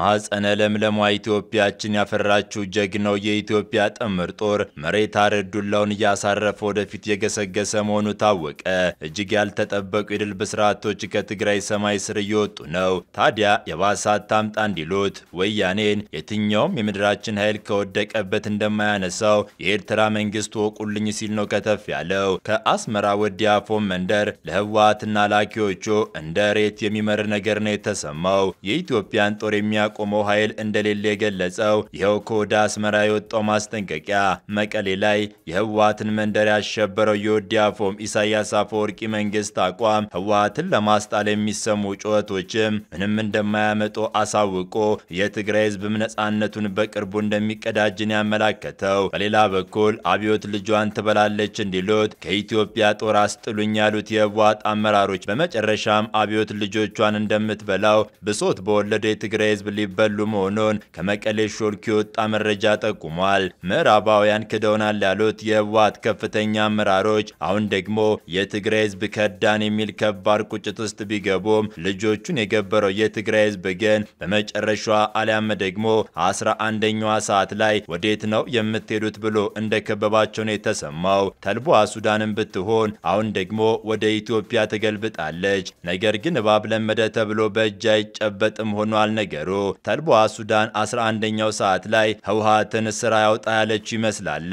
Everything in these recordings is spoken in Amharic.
ከማኅፀነ ለምለሟ ኢትዮጵያችን ያፈራችው ጀግናው የኢትዮጵያ ጥምር ጦር መሬት አረዱላውን እያሳረፈ ወደፊት የገሰገሰ መሆኑ ታወቀ። እጅግ ያልተጠበቁ የድል ብስራቶች ከትግራይ ሰማይ ስር እየወጡ ነው። ታዲያ የባሳት ታምጣ እንዲሉት ወያኔን የትኛውም የምድራችን ኃይል ከወደቀበት እንደማያነሳው የኤርትራ መንግስት ወቁልኝ ሲል ነው ከተፍ ያለው። ከአስመራ ወዲ አፎም መንደር ለህወሓትና ላኪዎቹ እንደ ሬት የሚመር ነገር ነው የተሰማው። የኢትዮጵያን ጦር የሚያ የሚያቆመው ኃይል እንደሌለ የገለጸው ይኸው ከወደ አስመራ የወጣው ማስጠንቀቂያ መቀሌ ላይ የህወሀትን መንደር ያሸበረው የወዲያፎም ኢሳያስ አፈወርቂ መንግስት አቋም ህወሀትን ለማስጣል የሚሰሙ ጩኸቶችም ምንም እንደማያመጡ አሳውቆ የትግራይ ህዝብም ነጻነቱን በቅርቡ እንደሚቀዳጅን ያመላከተው። በሌላ በኩል አብዮት ልጇን ትበላለች እንዲሉት ከኢትዮጵያ ጦር አስጥሉኝ ያሉት የህወሀት አመራሮች በመጨረሻም አብዮት ልጆቿን እንደምትበላው ብሶት በወለደ የትግራይ ህዝብ ሊበሉ መሆኑን ከመቀሌ ሾልክ የወጣ መረጃ ጠቁሟል። ምዕራባውያን ክደውናል ያሉት የህወሓት ከፍተኛ አመራሮች አሁን ደግሞ የትግራይ ህዝብ ከዳን የሚል ከባድ ቁጭት ውስጥ ቢገቡም ልጆቹን የገበረው የትግራይ ህዝብ ግን በመጨረሻዋ አሊያም ደግሞ አስራ አንደኛዋ ሰዓት ላይ ወዴት ነው የምትሄዱት ብሎ እንደከበባቸው ነው የተሰማው። ተልቧ ሱዳንን ብትሆን አሁን ደግሞ ወደ ኢትዮጵያ ተገልብጣለች። ነገር ግን እባብ ለመደ ተብሎ በእጅ አይጨበጥም ሆኗል ነገሩ። ተርቧ ሱዳን 11ኛው ሰዓት ላይ ህውሃትን ስራ ያውጣ ያለች ይመስላል።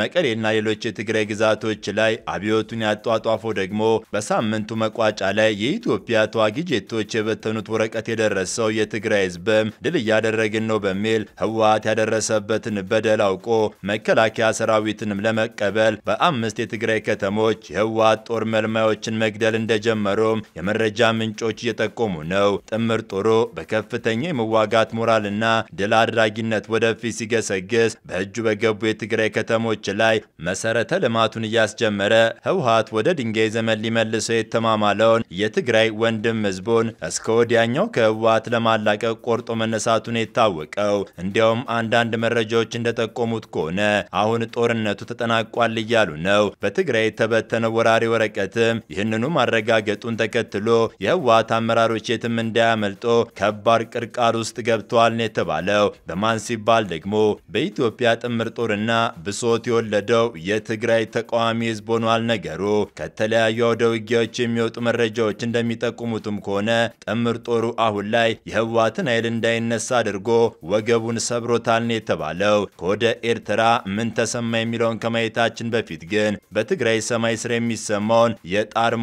መቀሌና ሌሎች የትግራይ ግዛቶች ላይ አብዮቱን ያጧጧፎ ደግሞ በሳምንቱ መቋጫ ላይ የኢትዮጵያ ተዋጊ ጄቶች የበተኑት ወረቀት የደረሰው የትግራይ ህዝብም ድል እያደረግን ነው በሚል ህወሀት ያደረሰበትን በደል አውቆ መከላከያ ሰራዊትንም ለመቀበል በአምስት የትግራይ ከተሞች የህወሀት ጦር መልማዮችን መግደል እንደጀመሩም የመረጃ ምንጮች እየጠቆሙ ነው። ጥምር ጦሩ በከፍተኛ የመዋጋት ሞራልና ድል አድራጊነት ወደፊት ሲገሰግስ በእጁ በገቡ የትግራይ ከተሞች ላይ መሰረተ ልማቱን እያስጀመረ ህውሀት ወደ ድንጋይ ዘመን ሊመልሰው የተማማለውን የትግራይ ወንድም ህዝቡን እስከ ወዲያኛው ከህውሀት ለማላቀቅ ቆርጦ መነሳቱን የታወቀው። እንዲያውም አንዳንድ መረጃዎች እንደጠቆሙት ከሆነ አሁን ጦርነቱ ተጠናቋል እያሉ ነው። በትግራይ የተበተነው ወራሪ ወረቀትም ይህንኑ ማረጋገጡን ተከትሎ የህወሀት አመራሮች የትም እንዳያመልጦ ከባድ ቅርቃር ውስጥ ገብተዋል ነው የተባለው። በማን ሲባል ደግሞ በኢትዮጵያ ጥምር ጦርና ብሶት የወለደው የትግራይ ተቃዋሚ ህዝብ ሆኗል። ነገሩ ከተለያዩ አውደ ውጊያዎች የሚወጡ መረጃዎች እንደሚጠቁሙትም ከሆነ ጥምር ጦሩ አሁን ላይ የህወሓትን ኃይል እንዳይነሳ አድርጎ ወገቡን ሰብሮታል ነው የተባለው። ከወደ ኤርትራ ምን ተሰማ የሚለውን ከማየታችን በፊት ግን በትግራይ ሰማይ ስር የሚሰማውን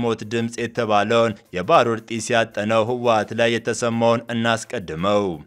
ሞት ድምፅ የተባለውን የባሮር ጢስ ያጠነው ህወሓት ላይ የተሰማውን እናስቀድመው። go.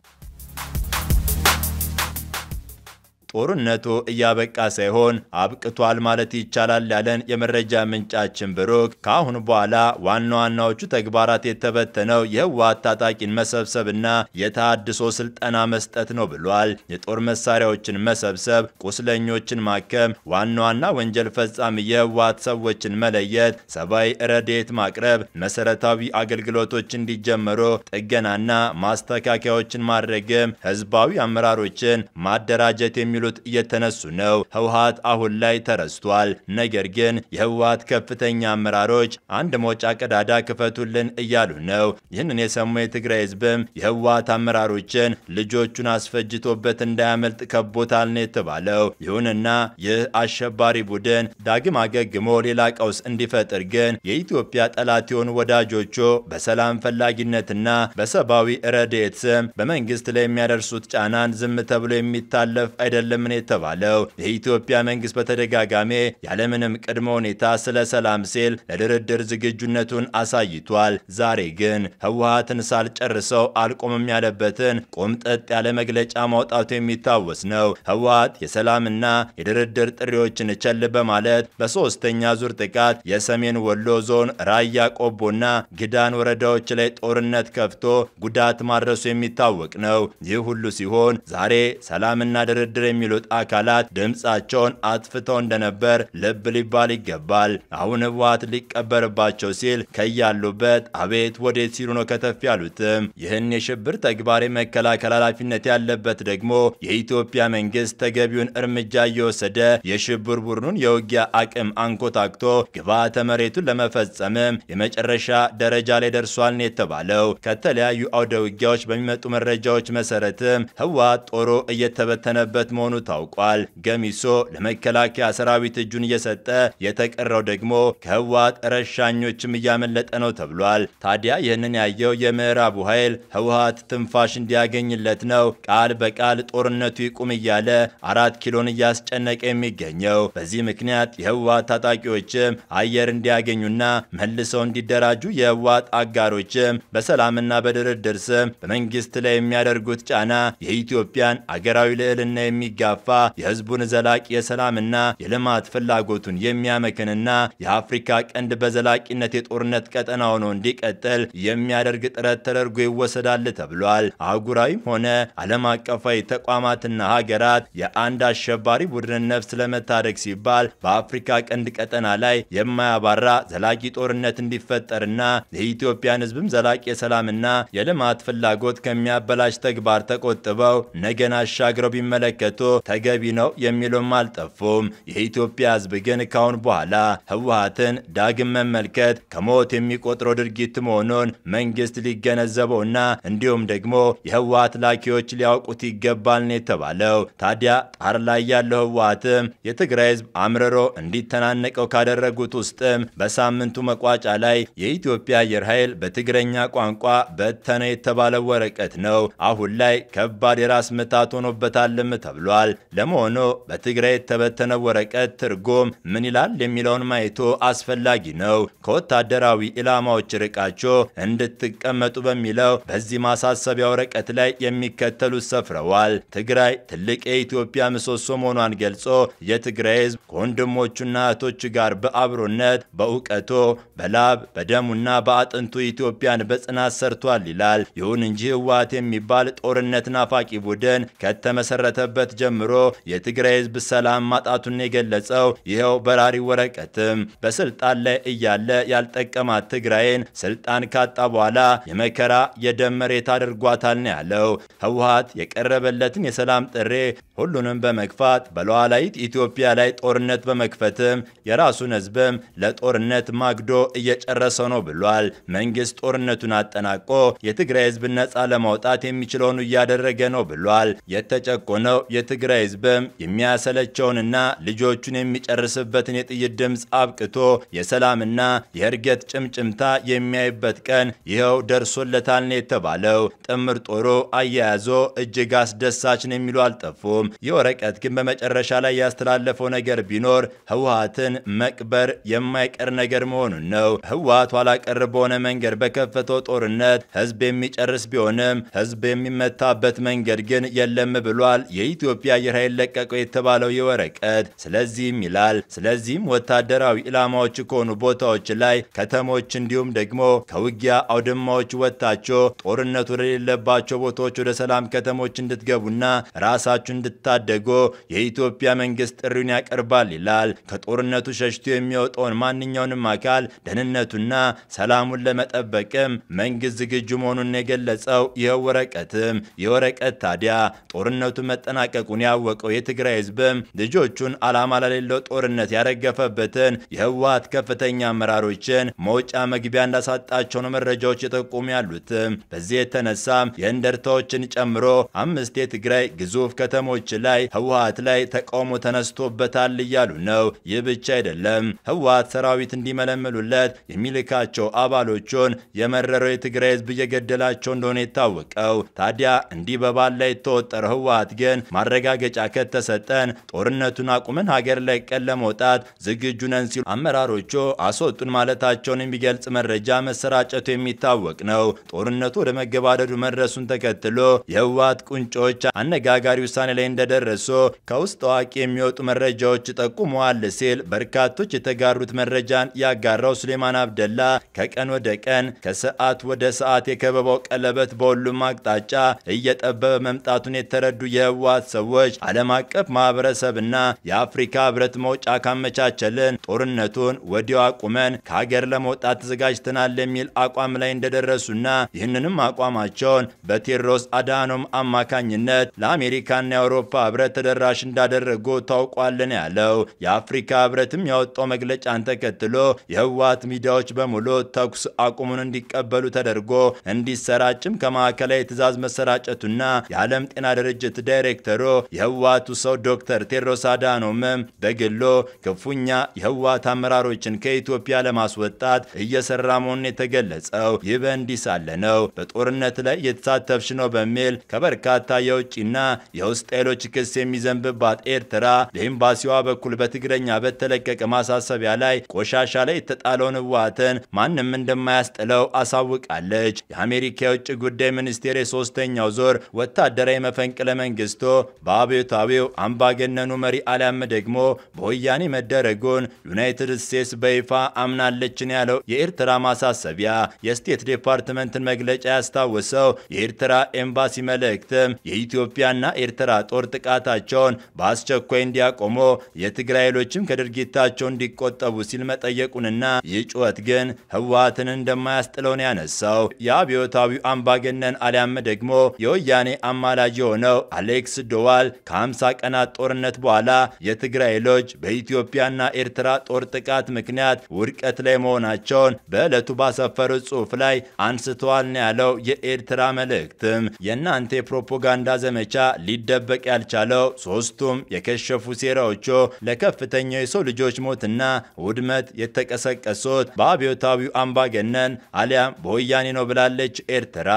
ጦርነቱ እያበቃ ሳይሆን አብቅቷል ማለት ይቻላል ያለን የመረጃ ምንጫችን ብሩክ ከአሁን በኋላ ዋና ዋናዎቹ ተግባራት የተበተነው የህወሓት ታጣቂን መሰብሰብና የተሃድሶ ስልጠና መስጠት ነው ብሏል። የጦር መሳሪያዎችን መሰብሰብ፣ ቁስለኞችን ማከም፣ ዋና ዋና ወንጀል ፈጻሚ የህወሓት ሰዎችን መለየት፣ ሰብአዊ ረድኤት ማቅረብ፣ መሰረታዊ አገልግሎቶች እንዲጀመሩ ጥገናና ማስተካከያዎችን ማድረግም፣ ህዝባዊ አመራሮችን ማደራጀት የሚሉ የሚሉት እየተነሱ ነው። ህወሀት አሁን ላይ ተረስቷል። ነገር ግን የህወሀት ከፍተኛ አመራሮች አንድ መውጫ ቀዳዳ ክፈቱልን እያሉ ነው። ይህንን የሰሙ የትግራይ ህዝብም የህወሀት አመራሮችን ልጆቹን አስፈጅቶበት እንዳያመልጥ ከቦታል ነው የተባለው። ይሁንና ይህ አሸባሪ ቡድን ዳግም አገግሞ ሌላ ቀውስ እንዲፈጥር ግን የኢትዮጵያ ጠላት የሆኑ ወዳጆቹ በሰላም ፈላጊነትና በሰብአዊ ረድኤት ስም በመንግስት ላይ የሚያደርሱት ጫናን ዝም ተብሎ የሚታለፍ አይደለም አይደለም የተባለው። የኢትዮጵያ መንግስት በተደጋጋሚ ያለምንም ቅድመ ሁኔታ ስለ ሰላም ሲል ለድርድር ዝግጁነቱን አሳይቷል። ዛሬ ግን ህወሀትን ሳልጨርሰው አልቆምም ያለበትን ቆምጠጥ ያለ መግለጫ ማውጣቱ የሚታወስ ነው። ህወሀት የሰላምና የድርድር ጥሪዎችን ቸል በማለት በሶስተኛ ዙር ጥቃት የሰሜን ወሎ ዞን ራያ ቆቦና ግዳን ወረዳዎች ላይ ጦርነት ከፍቶ ጉዳት ማድረሱ የሚታወቅ ነው። ይህ ሁሉ ሲሆን ዛሬ ሰላምና ድርድር የሚሉት አካላት ድምፃቸውን አጥፍተው እንደነበር ልብ ሊባል ይገባል። አሁን ህወሓት ሊቀበርባቸው ሲል ከያሉበት አቤት ወዴት ሲሉ ነው ከተፍ ያሉትም። ይህን የሽብር ተግባር የመከላከል ኃላፊነት ያለበት ደግሞ የኢትዮጵያ መንግስት ተገቢውን እርምጃ እየወሰደ የሽብር ቡድኑን የውጊያ አቅም አንኮታክቶ ግብዓተ መሬቱን ለመፈጸምም የመጨረሻ ደረጃ ላይ ደርሷል ነው የተባለው። ከተለያዩ አውደ ውጊያዎች በሚመጡ መረጃዎች መሰረትም ህወሓት ጦሩ እየተበተነበት መሆኑ መሆኑ ታውቋል። ገሚሶ ለመከላከያ ሰራዊት እጁን እየሰጠ የተቀረው ደግሞ ከህወሓት ረሻኞችም እያመለጠ ነው ተብሏል። ታዲያ ይህንን ያየው የምዕራቡ ኃይል ህወሓት ትንፋሽ እንዲያገኝለት ነው ቃል በቃል ጦርነቱ ይቁም እያለ አራት ኪሎን እያስጨነቀ የሚገኘው። በዚህ ምክንያት የህወሓት ታጣቂዎችም አየር እንዲያገኙና መልሰው እንዲደራጁ የህወሓት አጋሮችም በሰላምና በድርድር ስም በመንግስት ላይ የሚያደርጉት ጫና የኢትዮጵያን አገራዊ ልዕልና የሚገ የሚጋፋ የህዝቡን ዘላቂ የሰላምና የልማት ፍላጎቱን የሚያመክንና የአፍሪካ ቀንድ በዘላቂነት የጦርነት ቀጠና ሆኖ እንዲቀጥል የሚያደርግ ጥረት ተደርጎ ይወሰዳል ተብሏል። አህጉራዊም ሆነ ዓለም አቀፋዊ ተቋማትና ሀገራት የአንድ አሸባሪ ቡድን ነፍስ ለመታደግ ሲባል በአፍሪካ ቀንድ ቀጠና ላይ የማያባራ ዘላቂ ጦርነት እንዲፈጠርና የኢትዮጵያን ህዝብም ዘላቂ የሰላምና የልማት ፍላጎት ከሚያበላሽ ተግባር ተቆጥበው ነገን አሻግረው ቢመለከቱ ተገቢ ነው የሚለውም አልጠፉም። የኢትዮጵያ ሕዝብ ግን ካሁን በኋላ ህወሀትን ዳግም መመልከት ከሞት የሚቆጥረው ድርጊት መሆኑን መንግስት ሊገነዘበውና እንዲሁም ደግሞ የህወሀት ላኪዎች ሊያውቁት ይገባል ነው የተባለው። ታዲያ ጣር ላይ ያለው ህወሀትም የትግራይ ህዝብ አምርሮ እንዲተናነቀው ካደረጉት ውስጥም በሳምንቱ መቋጫ ላይ የኢትዮጵያ አየር ኃይል በትግረኛ ቋንቋ በተነ የተባለው ወረቀት ነው። አሁን ላይ ከባድ የራስ ምታት ሆኖበታልም ተብሏል። ገልጸዋል። ለመሆኑ በትግራይ የተበተነው ወረቀት ትርጉም ምን ይላል የሚለውን ማየቱ አስፈላጊ ነው። ከወታደራዊ ኢላማዎች ርቃቸው እንድትቀመጡ በሚለው በዚህ ማሳሰቢያ ወረቀት ላይ የሚከተሉት ሰፍረዋል። ትግራይ ትልቅ የኢትዮጵያ ምሰሶ መሆኗን ገልጾ የትግራይ ሕዝብ ከወንድሞቹና እህቶች ጋር በአብሮነት በእውቀቱ፣ በላብ በደሙና በአጥንቱ ኢትዮጵያን በጽናት ሰርቷል ይላል። ይሁን እንጂ ህወሓት የሚባል ጦርነት ናፋቂ ቡድን ከተመሰረተበት ጀምሮ የትግራይ ህዝብ ሰላም ማጣቱን የገለጸው ይኸው በራሪ ወረቀትም በስልጣን ላይ እያለ ያልጠቀማት ትግራይን ስልጣን ካጣ በኋላ የመከራ የደም መሬት አድርጓታል ነው ያለው። ህወሀት የቀረበለትን የሰላም ጥሪ ሁሉንም በመግፋት በሉዓላዊት ኢትዮጵያ ላይ ጦርነት በመክፈትም የራሱን ህዝብም ለጦርነት ማግዶ እየጨረሰ ነው ብሏል። መንግስት ጦርነቱን አጠናቆ የትግራይ ህዝብ ነጻ ለማውጣት የሚችለውን እያደረገ ነው ብሏል። የተጨቆነው የት የትግራይ ህዝብም የሚያሰለቸውንና ልጆቹን የሚጨርስበትን የጥይት ድምፅ አብቅቶ የሰላምና የእርገት ጭምጭምታ የሚያይበት ቀን ይኸው ደርሶለታል ነው የተባለው። ጥምር ጦሩ አያያዞ እጅግ አስደሳች ነው የሚሉ አልጠፉም። የወረቀት ግን በመጨረሻ ላይ ያስተላለፈው ነገር ቢኖር ህወሀትን መቅበር የማይቀር ነገር መሆኑን ነው። ህወሀት ኋላ በሆነ መንገድ በከፈተው ጦርነት ህዝብ የሚጨርስ ቢሆንም ህዝብ የሚመታበት መንገድ ግን የለም ብሏል። የኢትዮጵያ የኢትዮጵያ አየር ኃይል ለቀቀው የተባለው የወረቀት ስለዚህም ይላል ስለዚህም ወታደራዊ ኢላማዎች ከሆኑ ቦታዎች ላይ ከተሞች፣ እንዲሁም ደግሞ ከውጊያ አውድማዎች ወጥታችሁ ጦርነት ወደሌለባቸው ቦታዎች ወደ ሰላም ከተሞች እንድትገቡና ራሳችሁ እንድታደጉ የኢትዮጵያ መንግስት ጥሪውን ያቀርባል ይላል። ከጦርነቱ ሸሽቶ የሚወጣውን ማንኛውንም አካል ደህንነቱና ሰላሙን ለመጠበቅም መንግስት ዝግጁ መሆኑን የገለጸው ይኸው ወረቀትም የወረቀት ታዲያ ጦርነቱ መጠናቀቁ መዝለቁን ያወቀው የትግራይ ህዝብም ልጆቹን ዓላማ ለሌለው ጦርነት ያረገፈበትን የህወሀት ከፍተኛ አመራሮችን መውጫ መግቢያ እንዳሳጣቸው ነው መረጃዎች የጠቁሙ ያሉት። በዚህ የተነሳ የእንደርታዎችን ጨምሮ አምስት የትግራይ ግዙፍ ከተሞች ላይ ህወሀት ላይ ተቃውሞ ተነስቶበታል እያሉ ነው። ይህ ብቻ አይደለም። ህወሀት ሰራዊት እንዲመለምሉለት የሚልካቸው አባሎቹን የመረረው የትግራይ ህዝብ እየገደላቸው እንደሆነ የታወቀው ታዲያ እንዲህ በባል ላይ የተወጠረው ህወሀት ግን ማረ ማረጋገጫ ከተሰጠን ጦርነቱን አቁመን ሀገር ለቀን ለመውጣት ዝግጁ ነን ሲሉ አመራሮቹ አስወጡን ማለታቸውን የሚገልጽ መረጃ መሰራጨቱ የሚታወቅ ነው። ጦርነቱ ወደ መገባደዱ መድረሱን ተከትሎ የህወሓት ቁንጮች አነጋጋሪ ውሳኔ ላይ እንደደረሱ ከውስጥ ታዋቂ የሚወጡ መረጃዎች ጠቁመዋል ሲል በርካቶች የተጋሩት መረጃን ያጋራው ሱሌማን አብደላ ከቀን ወደ ቀን ከሰዓት ወደ ሰዓት የከበባው ቀለበት በሁሉም አቅጣጫ እየጠበበ መምጣቱን የተረዱ የህወሓት ሰው ሰዎች ዓለም አቀፍ ማህበረሰብና የአፍሪካ ህብረት መውጫ ካመቻቸልን ጦርነቱን ወዲያው አቁመን ከሀገር ለመውጣት ተዘጋጅተናል የሚል አቋም ላይ እንደደረሱና ይህንንም አቋማቸውን በቴድሮስ አድሃኖም አማካኝነት ለአሜሪካና የአውሮፓ ህብረት ተደራሽ እንዳደረጉ ታውቋልን ያለው የአፍሪካ ህብረትም ያወጣው መግለጫን ተከትሎ የህወሓት ሚዲያዎች በሙሉ ተኩስ አቁሙን እንዲቀበሉ ተደርጎ እንዲሰራጭም ከማዕከላዊ ትእዛዝ መሰራጨቱና የዓለም ጤና ድርጅት ዳይሬክተሩ የህዋቱ ሰው ዶክተር ቴድሮስ አዳኖም በግሎ ክፉኛ የህዋት አመራሮችን ከኢትዮጵያ ለማስወጣት እየሰራ መሆኑን የተገለጸው ይህ በእንዲህ ሳለ ነው በጦርነት ላይ እየተሳተፍሽ ነው በሚል ከበርካታ የውጭና የውስጥ ኃይሎች ክስ የሚዘንብባት ኤርትራ በኤምባሲዋ በኩል በትግረኛ በተለቀቀ ማሳሰቢያ ላይ ቆሻሻ ላይ የተጣለውን ህወሓትን ማንም እንደማያስጥለው አሳውቃለች። የአሜሪካ የውጭ ጉዳይ ሚኒስቴር የሶስተኛው ዞር ወታደራዊ መፈንቅለ መንግስቶ በአብዮታዊው አምባገነኑ መሪ ዓለም ደግሞ በወያኔ መደረጉን ዩናይትድ ስቴትስ በይፋ አምናለችን ያለው የኤርትራ ማሳሰቢያ የስቴት ዲፓርትመንትን መግለጫ ያስታወሰው የኤርትራ ኤምባሲ መልእክትም የኢትዮጵያና ኤርትራ ጦር ጥቃታቸውን በአስቸኳይ እንዲያቆሙ የትግራይ ኃይሎችም ከድርጊታቸው እንዲቆጠቡ ሲል መጠየቁንና ይህ ጩኸት ግን ህወሀትን እንደማያስጥለውን ያነሳው የአብዮታዊው አምባገነን አሊያም ደግሞ የወያኔ አማላጅ የሆነው አሌክስ ዶዋ ገልጸዋል። ከ50 ቀናት ጦርነት በኋላ የትግራይ ሎጅ በኢትዮጵያና ኤርትራ ጦር ጥቃት ምክንያት ውድቀት ላይ መሆናቸውን በዕለቱ ባሰፈሩት ጽሑፍ ላይ አንስተዋል ነው ያለው የኤርትራ መልእክትም። የእናንተ የፕሮፓጋንዳ ዘመቻ ሊደበቅ ያልቻለው ሶስቱም የከሸፉ ሴራዎቹ ለከፍተኛው የሰው ልጆች ሞትና ውድመት የተቀሰቀሱት በአብዮታዊው አምባገነን አሊያም በወያኔ ነው ብላለች ኤርትራ።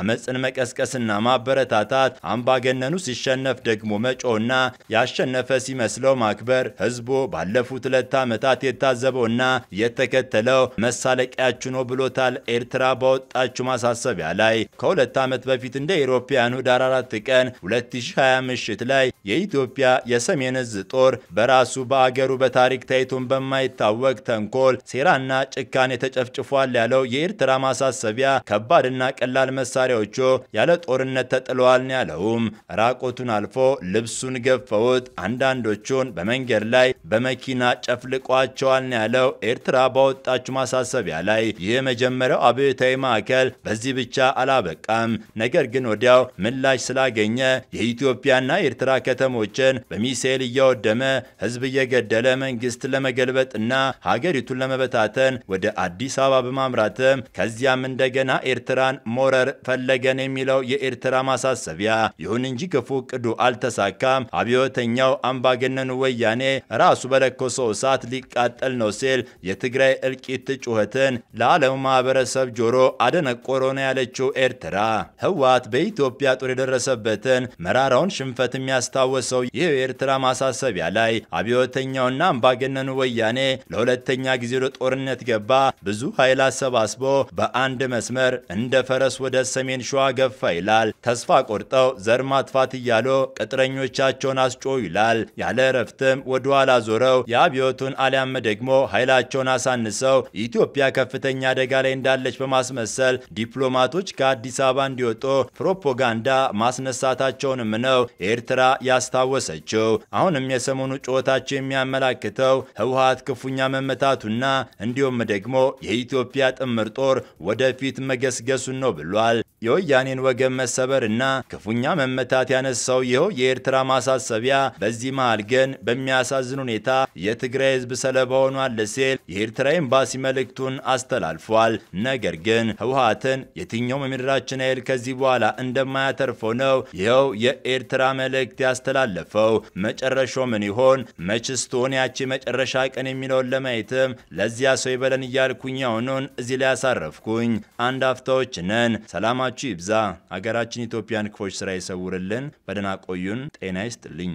አመፅን መቀስቀስና ማበረታታት አምባገነኑ ሲሸነፍ ደግሞ መጮና ያሸነፈ ሲመስለው ማክበር ህዝቡ ባለፉት ሁለት ዓመታት የታዘበውና የተከተለው መሳለቂያችሁ ነው ብሎታል። ኤርትራ ባወጣችው ማሳሰቢያ ላይ ከሁለት ዓመት በፊት እንደ ኢሮፓያኑ ዳር 4 ቀን 2020 ምሽት ላይ የኢትዮጵያ የሰሜን እዝ ጦር በራሱ በአገሩ በታሪክ ታይቶን በማይታወቅ ተንኮል ሴራና ጭካኔ ተጨፍጭፏል ያለው የኤርትራ ማሳሰቢያ ከባድና ቀላል መሳሪያዎቹ ያለ ጦርነት ተጥለዋል ያለውም ራቆቱን አልፎ ልብሱን ገፈውት፣ አንዳንዶቹን በመንገድ ላይ በመኪና ጨፍልቋቸዋል ያለው። ኤርትራ ባወጣችው ማሳሰቢያ ላይ ይህ መጀመሪያው አብዮታዊ ማዕከል በዚህ ብቻ አላበቃም። ነገር ግን ወዲያው ምላሽ ስላገኘ የኢትዮጵያና ኤርትራ ከተሞችን በሚሳኤል እያወደመ ህዝብ እየገደለ መንግስት ለመገልበጥና ሀገሪቱን ለመበታተን ወደ አዲስ አበባ በማምራትም ከዚያም እንደገና ኤርትራን ሞረር ፈለገን የሚለው የኤርትራ ማሳሰቢያ። ይሁን እንጂ ክፉ ቅዱ አልተሳካም። አብዮተኛው አምባገነን ወያኔ ራሱ በለኮሰው እሳት ሊቃጠል ነው ሲል የትግራይ እልቂት ጩኸትን ለዓለም ማህበረሰብ ጆሮ አደነቆሮ ነው ያለችው ኤርትራ። ህወሓት በኢትዮጵያ ጦር የደረሰበትን መራራውን ሽንፈት የሚያስታወሰው ይህ የኤርትራ ማሳሰቢያ ላይ አብዮተኛውና አምባገነኑ ወያኔ ለሁለተኛ ጊዜ ወደ ጦርነት ገባ፣ ብዙ ኃይል አሰባስቦ በአንድ መስመር እንደ ፈረስ ወደ ሰሜን ሸዋ ገፋ ይላል። ተስፋ ቆርጠው ዘር ማጥፋት እያሉ ቅጥረኞቻቸውን አስጮ ይላል። ያለ እረፍትም ወደ ኋላ ዞረው የአብዮቱን አሊያም ደግሞ ኃይላቸውን አሳንሰው ኢትዮጵያ ከፍተኛ አደጋ ላይ እንዳለች በማስመሰል ዲፕሎማቶች ከአዲስ አበባ እንዲወጡ ፕሮፓጋንዳ ማስነሳታቸውንም ነው ኤርትራ ያስታወሰችው። አሁንም የሰሞኑ ጩኸታቸው የሚያመላክተው ህወሀት ክፉኛ መመታቱና እንዲሁም ደግሞ የኢትዮጵያ ጥምር ጦር ወደፊት መገስገሱን ነው ብሏል። የወያኔን ወገን መሰበርና ክፉኛ መመታት ያነሳው ይኸው የኤርትራ ማሳሰቢያ በዚህ መሃል ግን በሚያሳዝን ሁኔታ የትግራይ ህዝብ ሰለባ ሆኗል ሲል የኤርትራ ኤምባሲ መልእክቱን አስተላልፏል። ነገር ግን ህወሀትን የትኛውም የምድራችን ኃይል ከዚህ በኋላ እንደማያተርፈው ነው ይኸው የኤርትራ መልእክት ያስተላለፈው። መጨረሻው ምን ይሆን? መችስቶን ያቺ መጨረሻ ቀን የሚለውን ለማየትም ለዚያ ሰው ይበለን እያልኩኝ አሁኑን እዚህ ላይ ያሳረፍኩኝ። አንድ አፍታዎች ነን ሰላማ ሰላማችሁ ይብዛ። ሀገራችን ኢትዮጵያን ክፎች ስራ ይሰውርልን። በደህና ቆዩን። ጤና ይስጥልኝ።